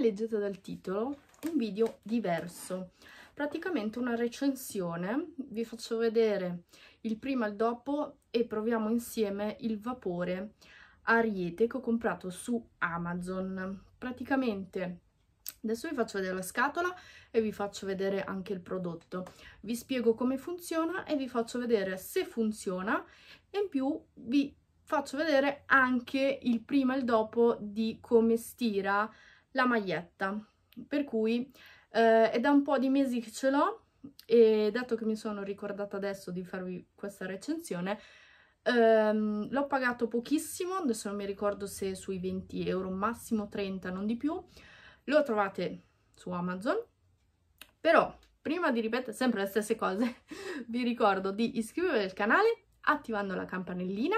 leggete dal titolo, un video diverso, praticamente una recensione, vi faccio vedere il prima e il dopo e proviamo insieme il vapore Ariete che ho comprato su Amazon. Praticamente Adesso vi faccio vedere la scatola e vi faccio vedere anche il prodotto. Vi spiego come funziona e vi faccio vedere se funziona e in più vi faccio vedere anche il prima e il dopo di come stira la maglietta per cui eh, è da un po' di mesi che ce l'ho e dato che mi sono ricordata adesso di farvi questa recensione ehm, l'ho pagato pochissimo adesso non mi ricordo se sui 20 euro massimo 30 non di più lo trovate su Amazon però prima di ripetere sempre le stesse cose vi ricordo di iscrivervi al canale attivando la campanellina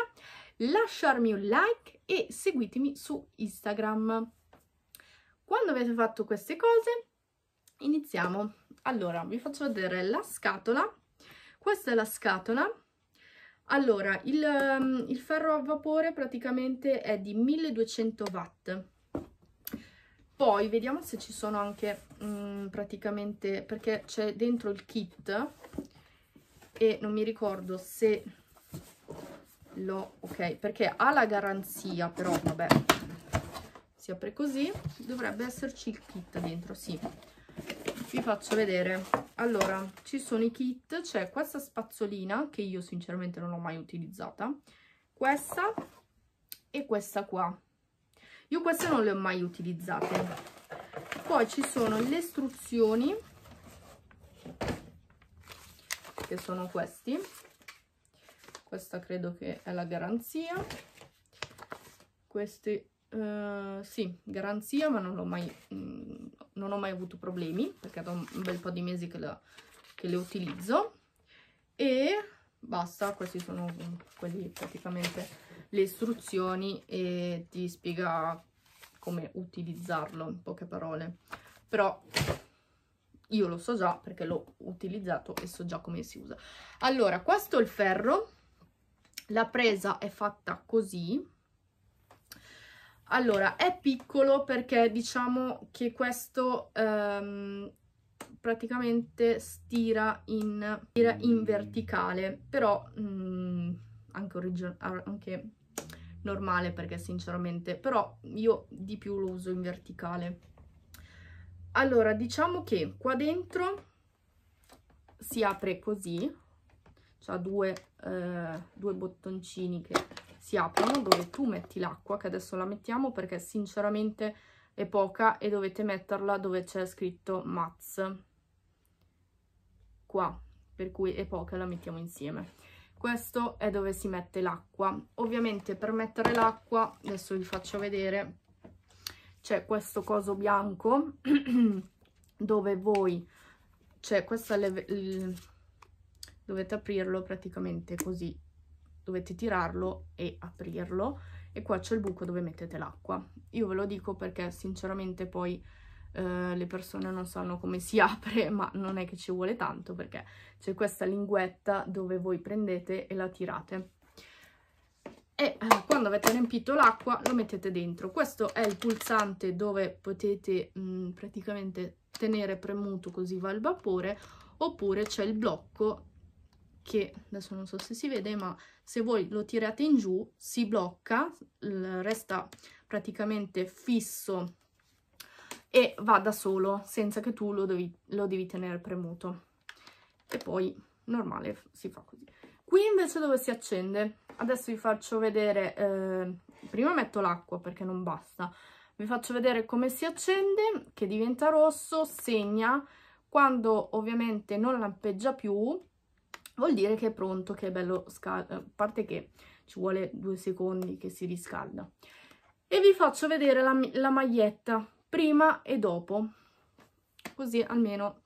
lasciarmi un like e seguitemi su Instagram quando avete fatto queste cose, iniziamo. Allora, vi faccio vedere la scatola. Questa è la scatola. Allora, il, um, il ferro a vapore praticamente è di 1200 watt. Poi vediamo se ci sono anche mh, mm, praticamente, perché c'è dentro il kit e non mi ricordo se lo, ok, perché ha la garanzia, però vabbè, si apre così dovrebbe esserci il kit dentro sì vi faccio vedere allora ci sono i kit c'è questa spazzolina che io sinceramente non ho mai utilizzata questa e questa qua io queste non le ho mai utilizzate poi ci sono le istruzioni che sono questi questa credo che è la garanzia questi Ehm, sì, garanzia, ma non, mai, mh, mm, non ho mai avuto problemi, perché da un bel po' di mesi che, la, che le utilizzo. E basta, queste sono mm, quelli praticamente le istruzioni e ti spiega come utilizzarlo, in poche parole. Però io lo so già perché l'ho utilizzato e so già come si usa. Allora, questo è il ferro. La presa è fatta così, allora, è piccolo perché diciamo che questo ehm, praticamente stira in, stira in, mm. verticale, però mh, mm, anche, ah, anche normale perché sinceramente, però io di più lo uso in verticale. Allora, diciamo che qua dentro si apre così, ha cioè due, eh, due bottoncini che si aprono dove tu metti l'acqua, che adesso la mettiamo perché sinceramente è poca e dovete metterla dove c'è scritto Mats. Qua, per cui è poca la mettiamo insieme. Questo è dove si mette l'acqua. Ovviamente per mettere l'acqua, adesso vi faccio vedere, c'è questo coso bianco dove voi, cioè questa dovete aprirlo praticamente così dovete tirarlo e aprirlo e qua c'è il buco dove mettete l'acqua io ve lo dico perché sinceramente poi eh, le persone non sanno come si apre ma non è che ci vuole tanto perché c'è questa linguetta dove voi prendete e la tirate e eh, quando avete riempito l'acqua lo mettete dentro. Questo è il pulsante dove potete mh, mm, praticamente tenere premuto così va il vapore oppure c'è il blocco che adesso non so se si vede, ma se voi lo tirate in giù si blocca, resta praticamente fisso e va da solo senza che tu lo devi, lo devi tenere premuto. E poi normale si fa così. Qui invece dove si accende, adesso vi faccio vedere, eh, prima metto l'acqua perché non basta, vi faccio vedere come si accende, che diventa rosso, segna, quando ovviamente non lampeggia più vuol dire che è pronto, che è bello scaldo, eh, a parte che ci vuole due secondi che si riscalda. E vi faccio vedere la, la maglietta prima e dopo, così almeno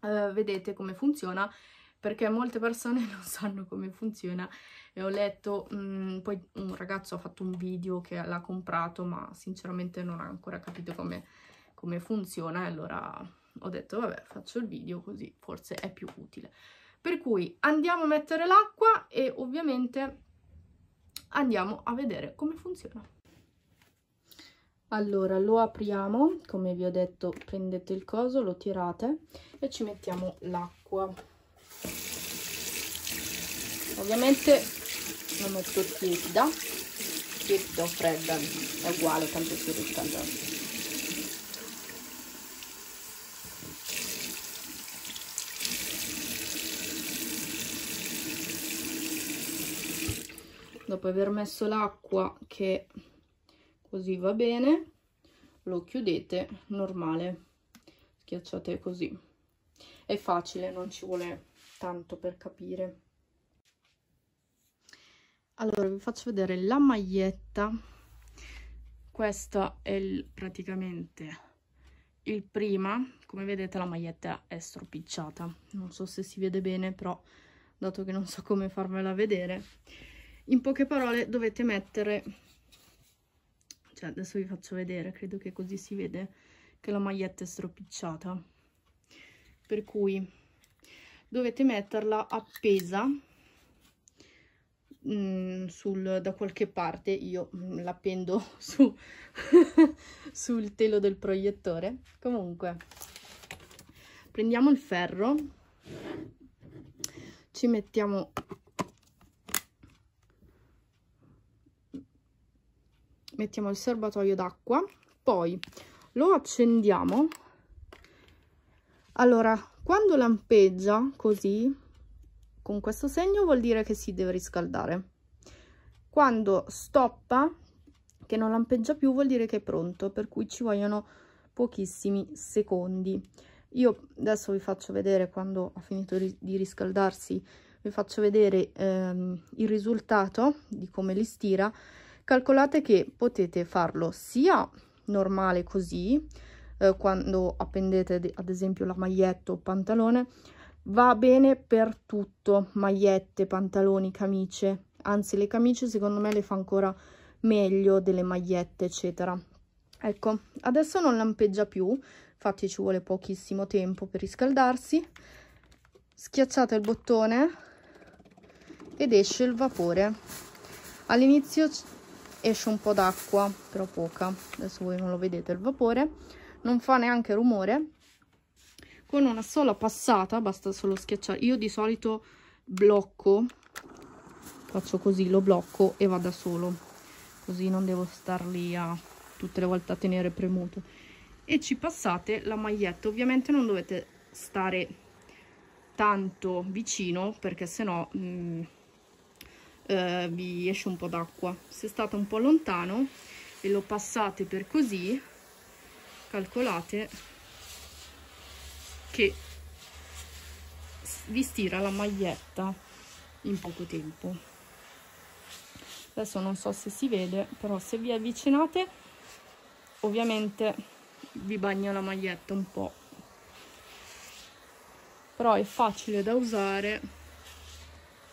eh, vedete come funziona, perché molte persone non sanno come funziona e ho letto, mh, mm, poi un ragazzo ha fatto un video che l'ha comprato, ma sinceramente non ha ancora capito come, come funziona e allora ho detto vabbè faccio il video così forse è più utile. Per cui andiamo a mettere l'acqua e ovviamente andiamo a vedere come funziona. Allora lo apriamo, come vi ho detto prendete il coso, lo tirate e ci mettiamo l'acqua. Ovviamente lo metto tiepida, tiepida o fredda, è uguale, tanto si riscalda dopo aver messo l'acqua che così va bene lo chiudete normale schiacciate così è facile non ci vuole tanto per capire allora vi faccio vedere la maglietta questo è il, praticamente il prima come vedete la maglietta è stropicciata non so se si vede bene però dato che non so come farvela vedere in poche parole dovete mettere cioè adesso vi faccio vedere credo che così si vede che la maglietta è stropicciata per cui dovete metterla appesa mm, sul, da qualche parte io mm, l'appendo su, sul telo del proiettore comunque prendiamo il ferro ci mettiamo mettiamo il serbatoio d'acqua poi lo accendiamo allora quando lampeggia così con questo segno vuol dire che si deve riscaldare quando stoppa che non lampeggia più vuol dire che è pronto per cui ci vogliono pochissimi secondi io adesso vi faccio vedere quando ha finito di riscaldarsi vi faccio vedere ehm, il risultato di come li stira calcolate che potete farlo sia normale così eh, quando appendete ad esempio la maglietta o pantalone va bene per tutto magliette pantaloni camicie anzi le camicie secondo me le fa ancora meglio delle magliette eccetera ecco adesso non lampeggia più infatti ci vuole pochissimo tempo per riscaldarsi schiacciate il bottone ed esce il vapore all'inizio esce un po' d'acqua, però poca, adesso voi non lo vedete il vapore, non fa neanche rumore, con una sola passata, basta solo schiacciare, io di solito blocco, faccio così, lo blocco e va da solo, così non devo star lì a tutte le volte a tenere premuto, e ci passate la maglietta, ovviamente non dovete stare tanto vicino perché sennò... Mh, mm, eh, vi esce un po' d'acqua se state un po' lontano e lo passate per così calcolate che vi stira la maglietta in poco tempo adesso non so se si vede però se vi avvicinate ovviamente vi bagna la maglietta un po' però è facile da usare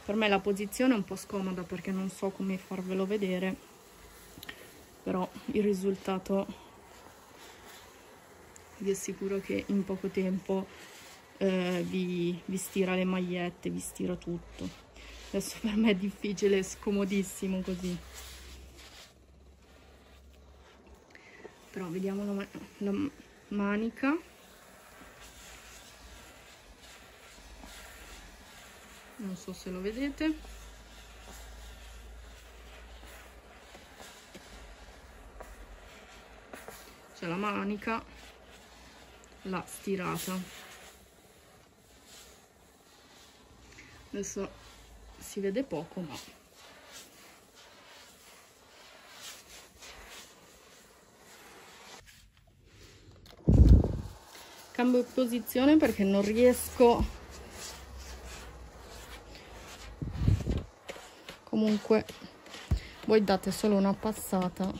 per me la posizione è un po' scomoda perché non so come farvelo vedere però il risultato vi assicuro che in poco tempo eh, vi, vi stira le magliette vi stira tutto adesso per me è difficile è scomodissimo così però vediamo la, la manica non so se lo vedete c'è la manica la stirata adesso si vede poco ma cambio posizione perché non riesco comunque voi date solo una passata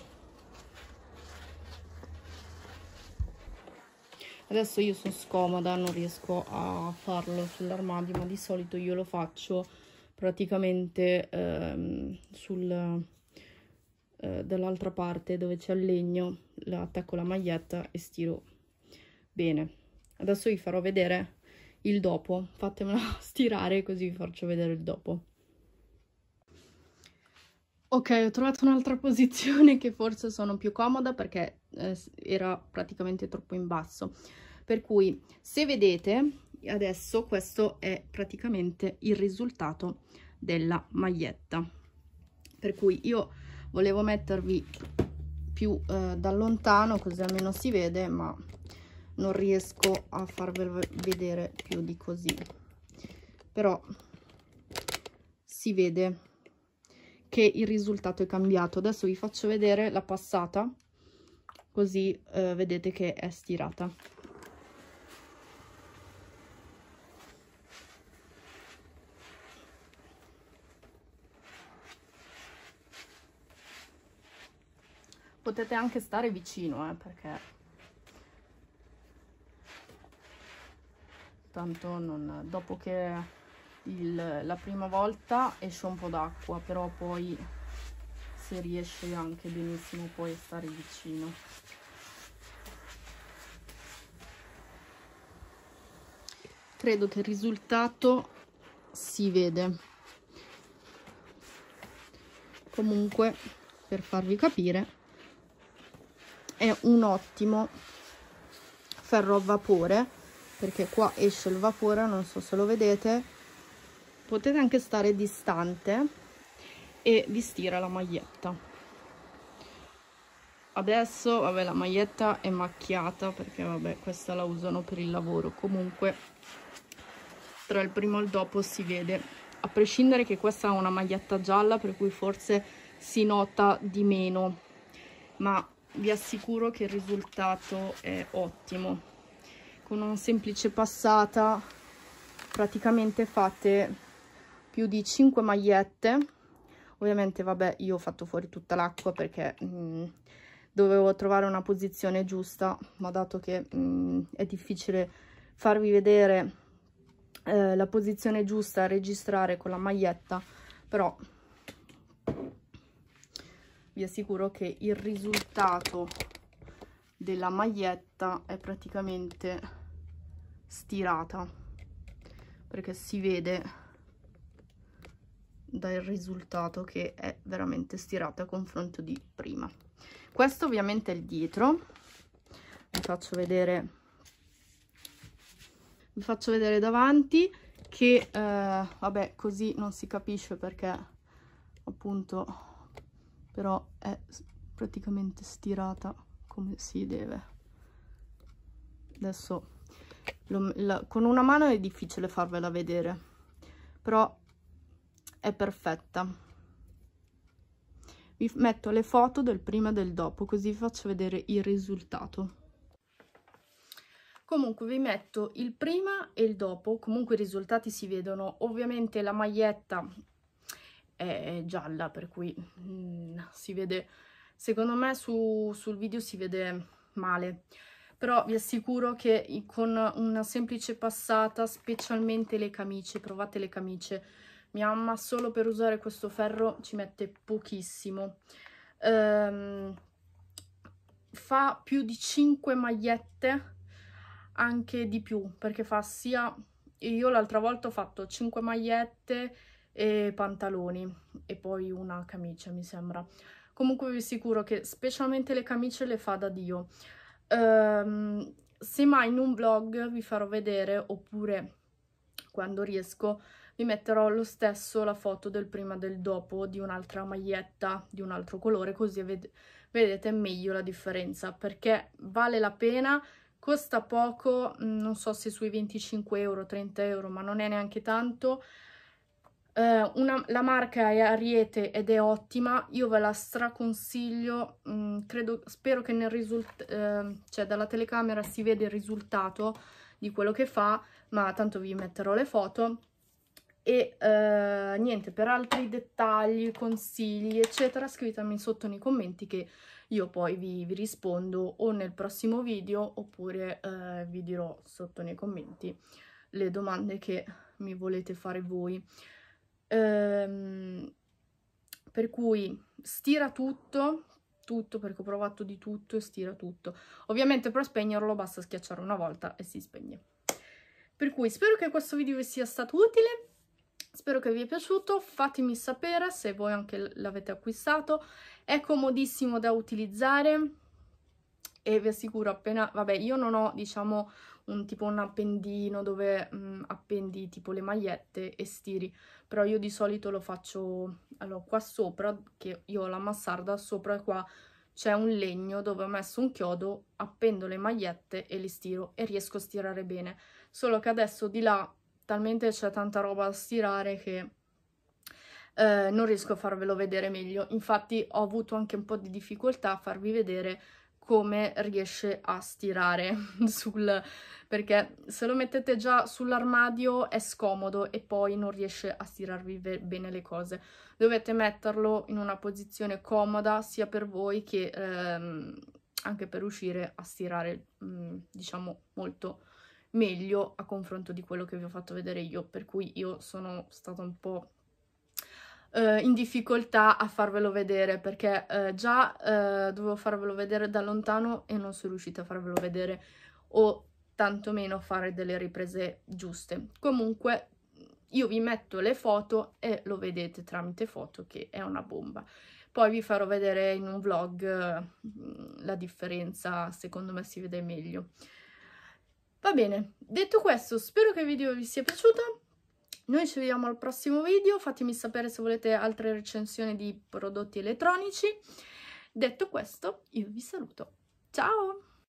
adesso io sono scomoda non riesco a farlo sull'armadio ma di solito io lo faccio praticamente ehm, sul eh, dall'altra parte dove c'è il legno la attacco la maglietta e stiro bene adesso vi farò vedere il dopo fatemela stirare così vi faccio vedere il dopo Ok, ho trovato un'altra posizione che forse sono più comoda perché eh, era praticamente troppo in basso. Per cui se vedete adesso questo è praticamente il risultato della maglietta. Per cui io volevo mettervi più eh, da lontano così almeno si vede ma non riesco a farvelo vedere più di così. Però si vede che il risultato è cambiato. Adesso vi faccio vedere la passata, così eh, vedete che è stirata. Potete anche stare vicino, eh, perché tanto non, dopo che il, la prima volta esce un po' d'acqua, però poi si riesce anche benissimo poi a stare vicino. Credo che il risultato si vede. Comunque, per farvi capire, è un ottimo ferro a vapore, perché qua esce il vapore, non so se lo vedete, potete anche stare distante e vi stira la maglietta adesso vabbè la maglietta è macchiata perché vabbè questa la usano per il lavoro comunque tra il primo e il dopo si vede a prescindere che questa è una maglietta gialla per cui forse si nota di meno ma vi assicuro che il risultato è ottimo con una semplice passata praticamente fate più di 5 magliette ovviamente vabbè io ho fatto fuori tutta l'acqua perché mh, mm, dovevo trovare una posizione giusta ma dato che mh, mm, è difficile farvi vedere eh, la posizione giusta a registrare con la maglietta però vi assicuro che il risultato della maglietta è praticamente stirata perché si vede dal risultato che è veramente stirata a confronto di prima questo ovviamente è il dietro vi faccio vedere vi faccio vedere davanti che eh, vabbè così non si capisce perché appunto però è praticamente stirata come si deve adesso lo, la, con una mano è difficile farvela vedere però è perfetta vi metto le foto del prima e del dopo così vi faccio vedere il risultato comunque vi metto il prima e il dopo comunque i risultati si vedono ovviamente la maglietta è gialla per cui mm, si vede secondo me su, sul video si vede male però vi assicuro che con una semplice passata specialmente le camicie provate le camicie mia mamma solo per usare questo ferro ci mette pochissimo. Ehm, fa più di 5 magliette, anche di più, perché fa sia... Io l'altra volta ho fatto 5 magliette e pantaloni e poi una camicia, mi sembra. Comunque vi assicuro che specialmente le camicie le fa da Dio. Ehm, se mai in un vlog vi farò vedere, oppure quando riesco, vi metterò lo stesso la foto del prima e del dopo di un'altra maglietta di un altro colore così ved vedete meglio la differenza perché vale la pena costa poco mm, non so se sui 25 euro 30 euro ma non è neanche tanto eh, una, la marca è Ariete ed è ottima, io ve la straconsiglio, mh, mm, credo, spero che nel risultato, eh, cioè dalla telecamera si vede il risultato di quello che fa, ma tanto vi metterò le foto e eh, niente, per altri dettagli, consigli, eccetera, scrivetemi sotto nei commenti che io poi vi, vi rispondo o nel prossimo video oppure eh, vi dirò sotto nei commenti le domande che mi volete fare voi. Ehm, per cui stira tutto, tutto perché ho provato di tutto e stira tutto. Ovviamente per spegnerlo basta schiacciare una volta e si spegne. Per cui spero che questo video vi sia stato utile Spero che vi è piaciuto, fatemi sapere se voi anche l'avete acquistato, è comodissimo da utilizzare e vi assicuro appena, vabbè io non ho diciamo un tipo un appendino dove mh, mm, appendi tipo le magliette e stiri, però io di solito lo faccio allora, qua sopra, che io ho la massarda sopra e qua c'è un legno dove ho messo un chiodo, appendo le magliette e li stiro e riesco a stirare bene, solo che adesso di là talmente c'è tanta roba da stirare che eh, non riesco a farvelo vedere meglio. Infatti ho avuto anche un po' di difficoltà a farvi vedere come riesce a stirare sul... perché se lo mettete già sull'armadio è scomodo e poi non riesce a stirarvi bene le cose. Dovete metterlo in una posizione comoda sia per voi che ehm, anche per uscire a stirare, mh, mm, diciamo, molto meglio a confronto di quello che vi ho fatto vedere io, per cui io sono stata un po' eh, in difficoltà a farvelo vedere perché eh, già eh, dovevo farvelo vedere da lontano e non sono riuscita a farvelo vedere o tantomeno fare delle riprese giuste. Comunque io vi metto le foto e lo vedete tramite foto che è una bomba. Poi vi farò vedere in un vlog mm, la differenza, secondo me si vede meglio. Va bene, detto questo, spero che il video vi sia piaciuto. Noi ci vediamo al prossimo video, fatemi sapere se volete altre recensioni di prodotti elettronici. Detto questo, io vi saluto. Ciao!